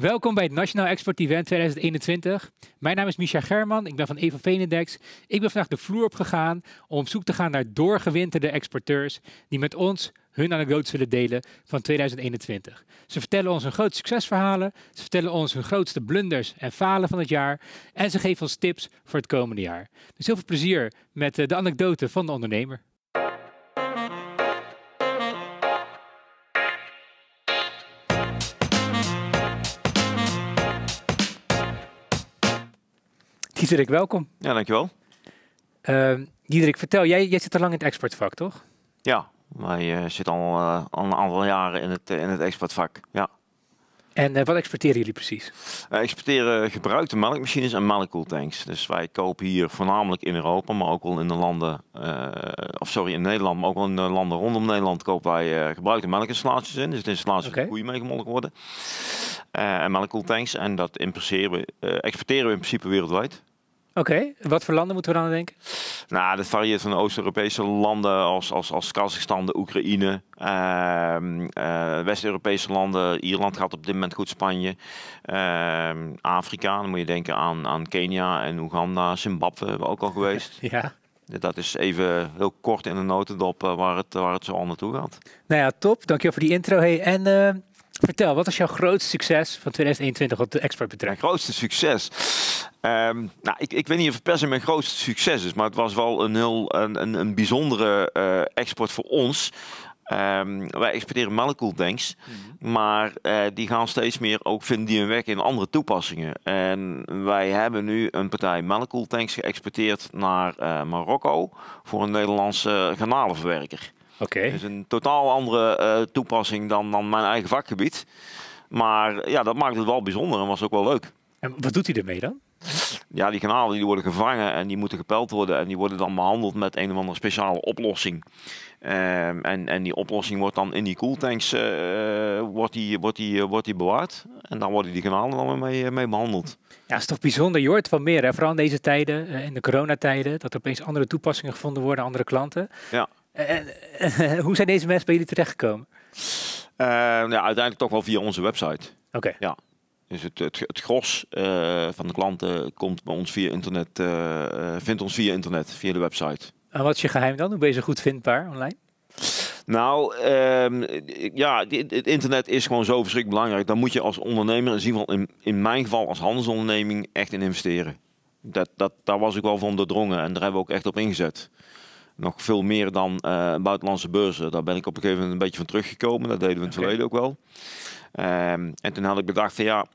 Welkom bij het Nationaal Export Event 2021. Mijn naam is Micha German, ik ben van Eva Venindex. Ik ben vandaag de vloer op gegaan om op zoek te gaan naar doorgewinterde exporteurs die met ons hun anekdotes willen delen van 2021. Ze vertellen ons hun grote succesverhalen, ze vertellen ons hun grootste blunders en falen van het jaar en ze geven ons tips voor het komende jaar. Dus heel veel plezier met eh, de anekdote van de ondernemer. Diederik, welkom. Ja, dankjewel. Uh, Diederik, vertel, jij, zit al lang in het exportvak, toch? Ja, wij eh, zitten al, eh, al een aantal jaren in het, eh, in het exportvak, ja. En wat exporteren jullie precies? Wij exporteren gebruikte melkmachines en melkkoeltanks. Dus wij kopen hier voornamelijk in Europa, maar ook wel in de landen, of sorry, in Nederland, maar ook wel in de landen rondom Nederland kopen wij gebruikte melkinstallaties in. Dus het installaties okay. waar koeien mee gemolken worden. en melkkoeltanks. En dat importeren we, exporteren we in principe wereldwijd. Oké, wat voor landen moeten we dan denken? Nou, dat varieert van de Oost-Europese landen als, als, als Kazachstan, de Oekraïne, ehm, eh, West-Europese landen. Ierland gaat op dit moment goed, Spanje, ehm, Afrika. Dan moet je denken aan, aan Kenia en Oeganda, Zimbabwe hebben we ook al geweest. ja. Dat is even heel kort in de notendop eh, waar, het, waar het zo al naartoe gaat. Nou ja, top. Dankjewel voor die intro. Hey, en ehm, Vertel, wat is jouw grootste succes van 2021 wat de export betreft? grootste succes? Ehm, nou, ik, ik weet niet of het per se mijn grootste succes is, maar het was wel een heel een, een, bijzondere eh, export voor ons. Ehm, wij exporteren molecule tanks, mhm. maar eh, die gaan steeds meer ook vinden die hun weg in andere toepassingen. En wij hebben nu een partij molecule tanks geëxporteerd naar eh, Marokko voor een Nederlandse granalenverwerker. Oké. is Dus een totaal andere eh, toepassing dan, dan mijn eigen vakgebied. Maar ja, dat maakt het wel bijzonder en was ook wel leuk. En wat doet hij ermee dan? Ja, die kanalen die worden gevangen en die moeten gepeld worden. En die worden dan behandeld met een of andere speciale oplossing. Ehm, en, en die oplossing wordt dan in die koeltanks uh, wordt die, wordt die, wordt die bewaard. En dan worden die kanalen dan weer mee, mee behandeld. Ja, is toch bijzonder. Je hoort van meer, hè? vooral in deze tijden, in de coronatijden, dat er opeens andere toepassingen gevonden worden, andere klanten. Ja. Eh, eh, eh, hoe zijn deze mensen bij jullie terechtgekomen? Ehm, ja, uiteindelijk toch wel via onze website. Oké. Ja. Dus het, het, het gros van de klanten komt bij ons via internet, vindt ons via internet, via de website. En wat is je geheim dan? Hoe ben je zo goed vindbaar online? Nou, ehm, ja, het internet is gewoon zo verschrikkelijk belangrijk. Dan moet je als ondernemer, in, geval, in, in mijn geval als handelsonderneming, echt in investeren. Dat, dat, daar was ik wel van doordrongen en daar hebben we ook echt op ingezet nog veel meer dan eh, buitenlandse beurzen. Daar ben ik op een gegeven moment een beetje van teruggekomen. Dat deden we in het verleden ook wel. Ehm, en toen had ik bedacht van ja,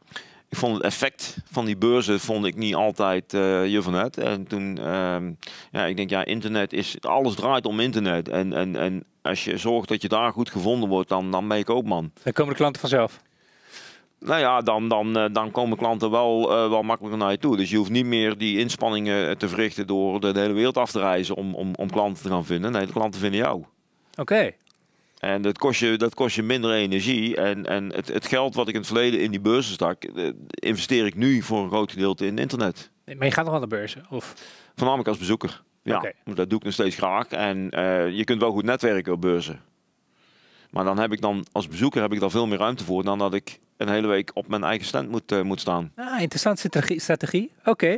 ik vond het effect van die beurzen vond ik niet altijd uh, van het En toen, ehm, ja, ik denk ja, internet is, alles draait om internet. En, en, en als je zorgt dat je daar goed gevonden wordt, dan, dan ben ook man. Dan komen de klanten vanzelf nou ja, dan, dan, eh, dan komen klanten wel, eh, wel makkelijker naar je toe. Dus je hoeft niet meer die inspanningen eh, te verrichten door de, hele wereld af te reizen om, om, om klanten te gaan vinden. Nee, de klanten vinden jou. Oké. En dat kost, je, dat kost je minder energie. En, en het, het geld wat ik in het verleden in die beurzen stak, investeer ik nu voor een groot gedeelte in internet. Maar je gaat nog aan de beurzen? Of? Voornamelijk als bezoeker. Ja, dat doe ik nog steeds graag. En je kunt wel goed netwerken op beurzen. Maar dan heb ik dan als bezoeker heb ik daar veel meer ruimte voor dan dat ik een hele week op mijn eigen stand moet, eh, moet staan. Ah, interessante strategie. Oké.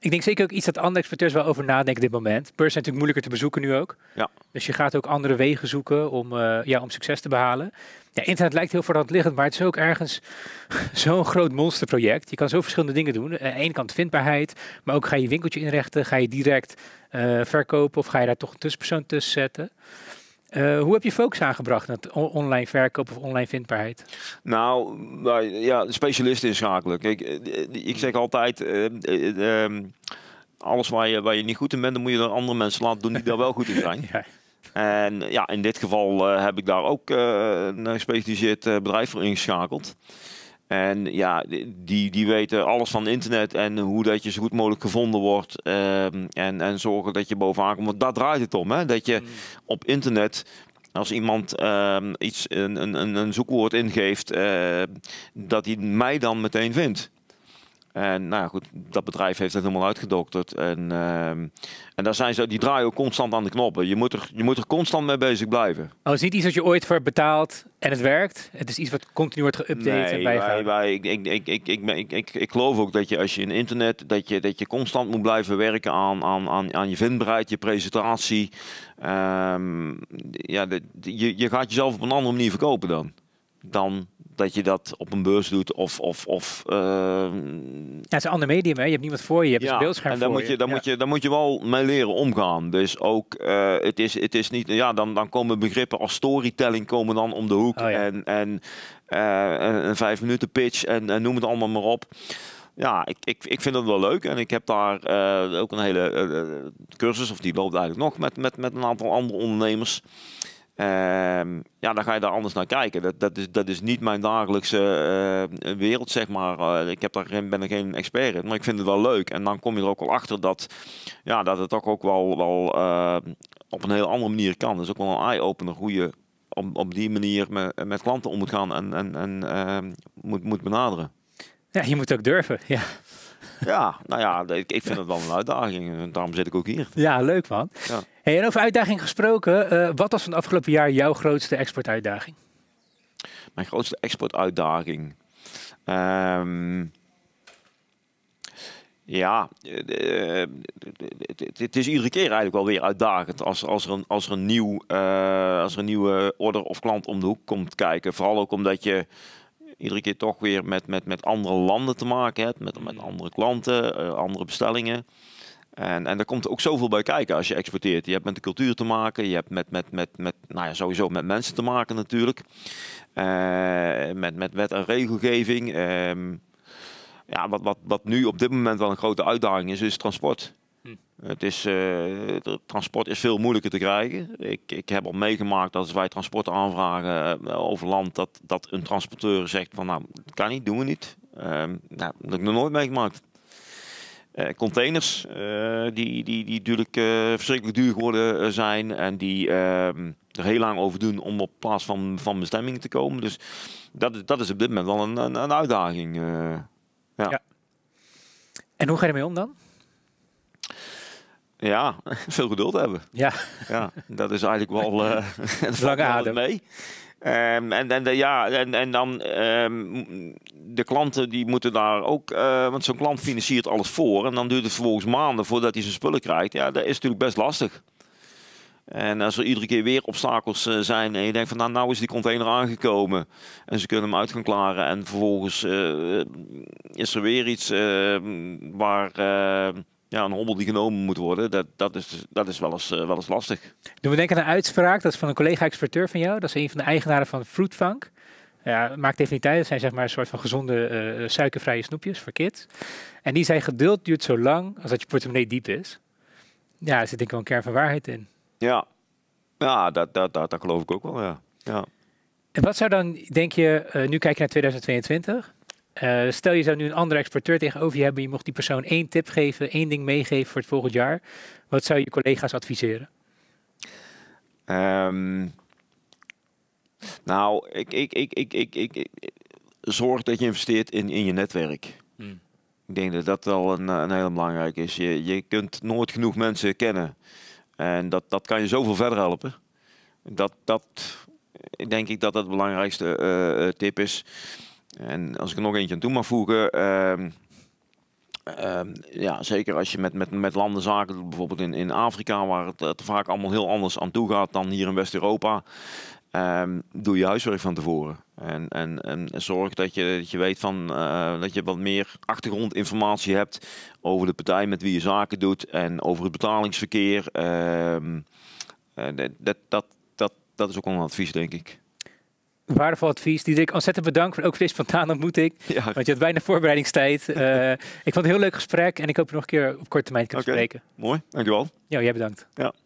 Ik denk zeker ook iets dat andere experteurs wel over nadenken dit moment. Beurs zijn natuurlijk moeilijker te bezoeken nu ook. Ja. Dus je gaat ook andere wegen zoeken om, eh, ja, om succes te behalen. Ja, internet lijkt heel voor liggend, maar het is ook ergens zo'n groot monsterproject. Je kan zo verschillende dingen doen. Eh, aan de ene kant vindbaarheid, maar ook ga je winkeltje inrichten, ga je direct verkopen of ga je daar toch een tussenpersoon tussen zetten. Eh, hoe heb je focus aangebracht naar online verkoop of online vindbaarheid? Nou, nou ja, specialist inschakelen. Eh, ik zeg altijd. Eh, ehm, alles waar je, waar je niet goed in bent, dan moet je dan andere mensen laten doen die daar wel goed in zijn. ja. En ja, in dit geval heb ik daar ook een gespecialiseerd bedrijf voor ingeschakeld. En ja, die, die weten alles van internet en hoe dat je zo goed mogelijk gevonden wordt. Ehm, en, en zorgen dat je bovenaan komt. Want daar draait het om. Hè? Dat je mm. op internet, als iemand ehm, iets, een, een, een zoekwoord ingeeft, eh, dat hij mij dan meteen vindt. En nou ja, goed, dat bedrijf heeft het helemaal uitgedokterd. En, ehm, en daar zijn ze, die draaien ook constant aan de knoppen. Je moet, er, je moet er constant mee bezig blijven. Oh, is niet iets wat je ooit voor betaalt en het werkt? Het is iets wat continu wordt geüpdate nee, en bijgehouden? ik, ik, ik, ik, ik, ik, ik, geloof ook dat je als je in internet... dat je, dat je constant moet blijven werken aan, aan, aan, aan je vindbaarheid, je presentatie. Ehm, ja, de, je, je gaat jezelf op een andere manier verkopen dan. Dan dat je dat op een beurs doet of... of, of ehm, ja, het is een ander medium, hè? je hebt niemand voor je, je hebt ja, een beeldscherm en dan moet je, Dan, moet je, dan moet je wel mee leren omgaan. Dus ook, eh, het, is, het is niet... Ja, dan, dan komen begrippen als storytelling komen dan om de hoek. Oh, en, en eh, een vijf minuten pitch en, en noem het allemaal maar op ja, ik, ik, ik vind dat wel leuk. En ik heb daar eh, ook een hele cursus, of die loopt eigenlijk nog, met, met, met een aantal andere ondernemers. Ehm, ja, dan ga je daar anders naar kijken. Dat, dat, is, dat is niet mijn dagelijkse eh, wereld, zeg maar. Eh, ik heb daar geen, ben er geen expert in, maar ik vind het wel leuk. En dan kom je er ook wel achter dat, ja, dat het ook, ook wel, wel eh, op een heel andere manier kan. dus is ook wel een eye-opener hoe je op, op die manier met, met klanten om moet gaan en, en, en ehm, moet, moet benaderen. Ja, je moet ook durven, ja. Ja, nou ja, ik, ik vind het wel een uitdaging. Daarom zit ik ook hier. Ja, leuk man. Ja en over uitdaging gesproken, eh, wat was van het afgelopen jaar jouw grootste exportuitdaging? Mijn grootste exportuitdaging. Ehm, ja, eh, eh, het is iedere keer eigenlijk wel weer uitdagend als, als, er, een, als, er, een nieuw, als er een nieuwe order of klant om de hoek komt kijken. Vooral ook omdat je iedere keer toch weer met, met, met andere landen te maken hebt, met, met mm. andere klanten, andere bestellingen. En, en er komt ook zoveel bij kijken als je exporteert. Je hebt met de cultuur te maken, je hebt met, met, met, met nou ja, sowieso met mensen te maken natuurlijk. Eh, met, met wet en regelgeving. Ehm, ja, wat, wat, wat nu op dit moment wel een grote uitdaging is, is transport. Hm. Het is, eh, transport is veel moeilijker te krijgen. Ik, ik heb al meegemaakt dat als wij transport aanvragen eh, over land, dat, dat een transporteur zegt van nou, dat kan niet, doen we niet. Um, nou, dat heb ik nog nooit meegemaakt. Eh, containers eh, die, die, die natuurlijk eh, verschrikkelijk duur geworden zijn en die ehm, er heel lang over doen om op plaats van, van bestemming te komen. Dus dat, dat is op dit moment wel een, een, een uitdaging. Ja. ja. En hoe ga je ermee om dan? Ja, veel geduld hebben. Ja. ja dat is eigenlijk wel... Uh, Lange adem. Mee. Um, en, en, ja, en, en dan ehm, de klanten die moeten daar ook, uh, want zo'n klant financiert alles voor en dan duurt het vervolgens maanden voordat hij zijn spullen krijgt. Ja, dat is natuurlijk best lastig. En als er iedere keer weer obstakels eh, zijn en je denkt van nou, nou, is die container aangekomen en ze kunnen hem uit gaan klaren en vervolgens eh, is er weer iets ehm, waar ja, een hobbel die genomen moet worden, dat, dat, is, dat is wel eens, eh, wel eens lastig. Doen we denken aan een uitspraak, dat is van een collega-exporteur van jou. Dat is een van de eigenaren van Fruitfunk. Ja, maakt even niet uit, dat zijn zeg maar een soort van gezonde eh, eh, suikervrije snoepjes voor kids. En die zei, geduld duurt zo lang als dat je portemonnee diep is. Ja, daar zit denk ik wel een kern van waarheid in. Ja, ja dat, dat, dat, geloof ik ook wel, ja. ja. En wat zou dan, denk je, nu kijk je naar 2022... Eh, stel je zou nu een andere exporteur tegenover je hebben, je mocht die persoon één tip geven, één ding meegeven voor het volgend jaar. Wat zou je collega's adviseren? Ehm, nou, ik, ik, ik, ik, ik, ik, zorg dat je investeert in, in je netwerk. Hmm. Ik denk dat dat wel een, een heel belangrijk is. Je, je kunt nooit genoeg mensen kennen. En dat, dat kan je zoveel verder helpen. Dat, dat denk ik dat dat het belangrijkste eh, eh, tip is. En als ik er nog eentje aan toe mag voegen. Ehm, ehm, ja, zeker als je met, met, met landen zaken doet, bijvoorbeeld in, in Afrika, waar het, het vaak allemaal heel anders aan toe gaat dan hier in West-Europa. Ehm, doe je huiswerk van tevoren. En, en, en zorg dat je, dat je weet van, eh, dat je wat meer achtergrondinformatie hebt over de partij met wie je zaken doet en over het betalingsverkeer. Um, dat, dat, dat, dat is ook wel een advies, denk ik waardevol advies. ik ontzettend bedankt. Ook voor deze spontane ontmoeting. Ja. Want je had bijna voorbereidingstijd. Eh, ik vond het een heel leuk gesprek en ik hoop je nog een keer op korte termijn te kunnen okay. spreken. Mooi, dankjewel. Ja, jij bedankt. Ja.